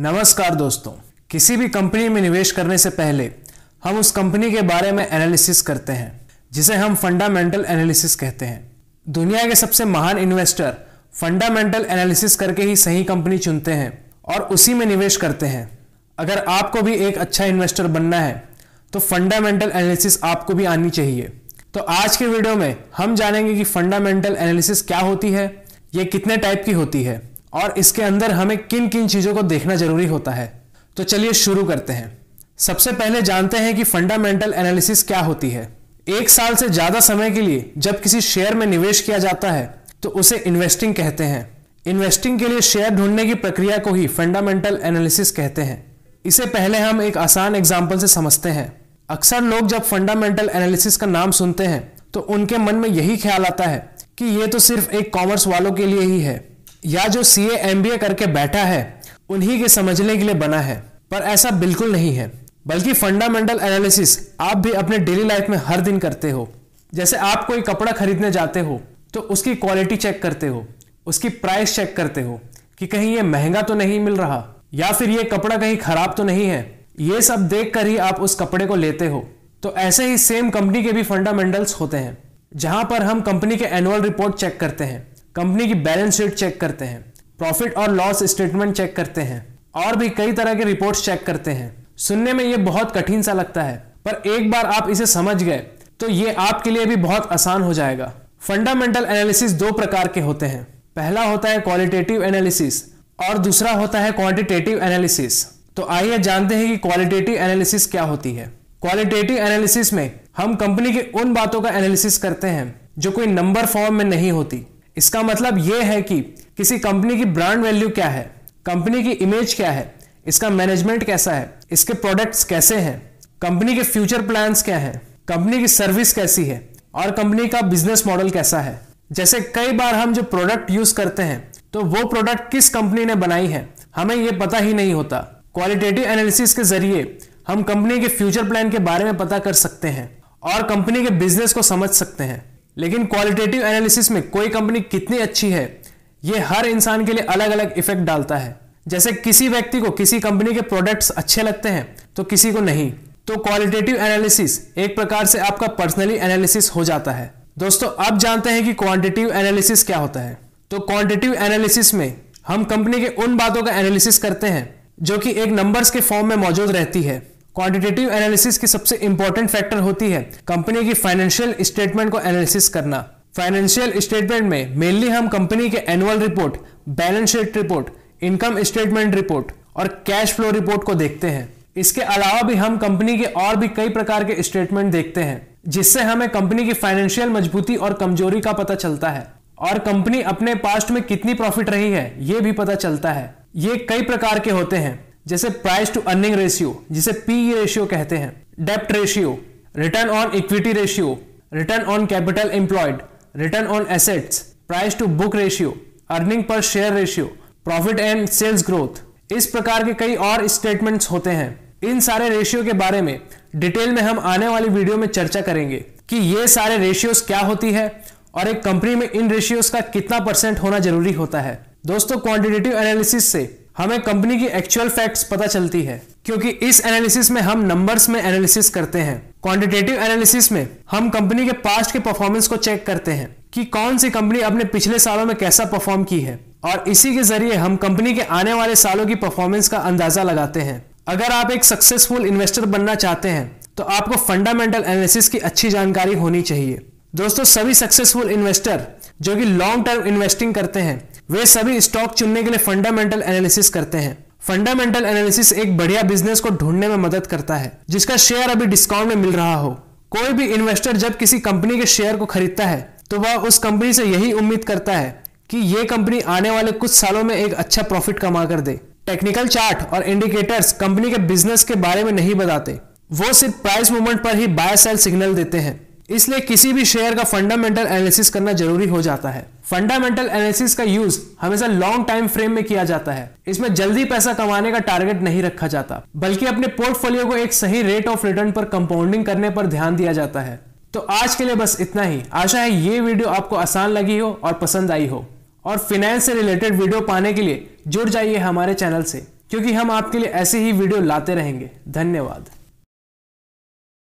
नमस्कार दोस्तों किसी भी कंपनी में निवेश करने से पहले हम उस कंपनी के बारे में एनालिसिस करते हैं जिसे हम फंडामेंटल एनालिसिस कहते हैं दुनिया के सबसे महान इन्वेस्टर फंडामेंटल एनालिसिस करके ही सही कंपनी चुनते हैं और उसी में निवेश करते हैं अगर आपको भी एक अच्छा इन्वेस्टर बनना है तो फंडामेंटल एनालिसिस आपको भी आनी चाहिए तो आज के वीडियो में हम जानेंगे कि फंडामेंटल एनालिसिस क्या होती है ये कितने टाइप की होती है और इसके अंदर हमें किन किन चीज़ों को देखना जरूरी होता है तो चलिए शुरू करते हैं सबसे पहले जानते हैं कि फंडामेंटल एनालिसिस क्या होती है एक साल से ज़्यादा समय के लिए जब किसी शेयर में निवेश किया जाता है तो उसे इन्वेस्टिंग कहते हैं इन्वेस्टिंग के लिए शेयर ढूंढने की प्रक्रिया को ही फंडामेंटल एनालिसिस कहते हैं इसे पहले हम एक आसान एग्जाम्पल से समझते हैं अक्सर लोग जब फंडामेंटल एनालिसिस का नाम सुनते हैं तो उनके मन में यही ख्याल आता है कि ये तो सिर्फ एक कॉमर्स वालों के लिए ही है या जो सी ए करके बैठा है उन्हीं के समझने के लिए बना है पर ऐसा बिल्कुल नहीं है बल्कि फंडामेंटल एनालिसिस आप भी अपने डेली लाइफ में हर दिन करते हो जैसे आप कोई कपड़ा खरीदने जाते हो तो उसकी क्वालिटी चेक करते हो उसकी प्राइस चेक करते हो कि कहीं ये महंगा तो नहीं मिल रहा या फिर ये कपड़ा कहीं खराब तो नहीं है ये सब देख कर ही आप उस कपड़े को लेते हो तो ऐसे ही सेम कंपनी के भी फंडामेंटल्स होते हैं जहां पर हम कंपनी के एनुअल रिपोर्ट चेक करते हैं कंपनी की बैलेंस शीट चेक करते हैं प्रॉफिट और लॉस स्टेटमेंट चेक करते हैं और भी कई तरह के रिपोर्ट्स चेक करते हैं सुनने में ये बहुत कठिन सा लगता है पर एक बार आप इसे समझ गए तो ये आपके लिए भी बहुत आसान हो जाएगा फंडामेंटल एनालिसिस दो प्रकार के होते हैं पहला होता है क्वालिटेटिव एनालिसिस और दूसरा होता है क्वांटिटेटिव एनालिसिस तो आइए जानते हैं कि क्वालिटेटिव एनालिसिस क्या होती है क्वालिटेटिव एनालिसिस में हम कंपनी के उन बातों का एनालिसिस करते हैं जो कोई नंबर फॉर्म में नहीं होती इसका मतलब यह है कि किसी कंपनी की ब्रांड वैल्यू क्या है कंपनी की इमेज क्या है इसका मैनेजमेंट कैसा है इसके प्रोडक्ट्स कैसे हैं कंपनी के फ्यूचर प्लान्स क्या हैं कंपनी की सर्विस कैसी है और कंपनी का बिजनेस मॉडल कैसा है जैसे कई बार हम जो प्रोडक्ट यूज करते हैं तो वो प्रोडक्ट किस कंपनी ने बनाई है हमें ये पता ही नहीं होता क्वालिटेटिव एनालिसिस के जरिए हम कंपनी के फ्यूचर प्लान के बारे में पता कर सकते हैं और कंपनी के बिजनेस को समझ सकते हैं लेकिन क्वालिटेटिव एनालिसिस में कोई कंपनी कितनी अच्छी है ये हर इंसान के लिए अलग अलग इफेक्ट डालता है जैसे किसी व्यक्ति को किसी कंपनी के प्रोडक्ट्स अच्छे लगते हैं तो किसी को नहीं तो क्वालिटेटिव एनालिसिस एक प्रकार से आपका पर्सनली एनालिसिस हो जाता है दोस्तों अब जानते हैं कि क्वांटिटिव एनालिसिस क्या होता है तो क्वांटिटिव एनालिसिस में हम कंपनी के उन बातों का एनालिसिस करते हैं जो कि एक नंबर्स के फॉर्म में मौजूद रहती है क्वांटिटेटिव एनालिसिस की सबसे इंपॉर्टेंट फैक्टर होती है कंपनी की फाइनेंशियल स्टेटमेंट को एनालिसिस करना फाइनेंशियल स्टेटमेंट में मेनली हम कंपनी के annual report balance sheet report income statement report और कैश फ्लो रिपोर्ट को देखते हैं इसके अलावा भी हम कंपनी के और भी कई प्रकार के स्टेटमेंट देखते हैं जिससे हमें कंपनी की फाइनेंशियल मजबूती और कमजोरी का पता चलता है और कंपनी अपने पास्ट में कितनी प्रॉफिट रही है ये भी पता चलता है ये कई प्रकार के होते हैं जैसे प्राइस टू अर्निंग रेशियो जिसे पीई रेशियो e कहते हैं डेप्ट ratio return on equity ratio return on capital employed return on assets price to book ratio earning per share ratio profit and sales growth इस प्रकार के कई और statements होते हैं इन सारे रेशियो के बारे में डिटेल में हम आने वाली वीडियो में चर्चा करेंगे कि ये सारे रेशियोज क्या होती है और एक कंपनी में इन रेशियोज का कितना परसेंट होना जरूरी होता है दोस्तों क्वांटिटेटिव एनालिसिस से हमें कंपनी की एक्चुअल फैक्ट्स पता चलती है क्योंकि इस एनालिसिस में हम नंबर्स में एनालिसिस करते हैं क्वांटिटेटिव एनालिसिस में हम कंपनी के पास्ट के परफॉर्मेंस को चेक करते हैं कि कौन सी कंपनी अपने पिछले सालों में कैसा परफॉर्म की है और इसी के जरिए हम कंपनी के आने वाले सालों की परफॉर्मेंस का अंदाजा लगाते हैं अगर आप एक सक्सेसफुल इन्वेस्टर बनना चाहते हैं तो आपको फंडामेंटल एनालिसिस की अच्छी जानकारी होनी चाहिए दोस्तों सभी सक्सेसफुल इन्वेस्टर जो कि लॉन्ग टर्म इन्वेस्टिंग करते हैं वे सभी स्टॉक चुनने के लिए फंडामेंटल एनालिसिस करते हैं फंडामेंटल एनालिसिस एक बढ़िया बिजनेस को ढूंढने में मदद करता है जिसका शेयर अभी डिस्काउंट में मिल रहा हो कोई भी इन्वेस्टर जब किसी कंपनी के शेयर को खरीदता है तो वह उस कंपनी से यही उम्मीद करता है कि ये कंपनी आने वाले कुछ सालों में एक अच्छा प्रॉफिट कमा कर दे टेक्निकल चार्ट और इंडिकेटर्स कंपनी के बिजनेस के बारे में नहीं बताते वो सिर्फ प्राइस मूवमेंट पर ही बाय सेल सिग्नल देते हैं इसलिए किसी भी शेयर का फंडामेंटल एनालिसिस करना जरूरी हो जाता है फंडामेंटल एनालिसिस का यूज हमेशा लॉन्ग टाइम फ्रेम में किया जाता है इसमें जल्दी पैसा कमाने का टारगेट नहीं रखा जाता बल्कि अपने पोर्टफोलियो को एक सही रेट ऑफ रिटर्न पर कंपाउंडिंग करने पर ध्यान दिया जाता है तो आज के लिए बस इतना ही आशा है ये वीडियो आपको आसान लगी हो और पसंद आई हो और फिनेंस से रिलेटेड वीडियो पाने के लिए जुड़ जाइए हमारे चैनल से क्योंकि हम आपके लिए ऐसे ही वीडियो लाते रहेंगे धन्यवाद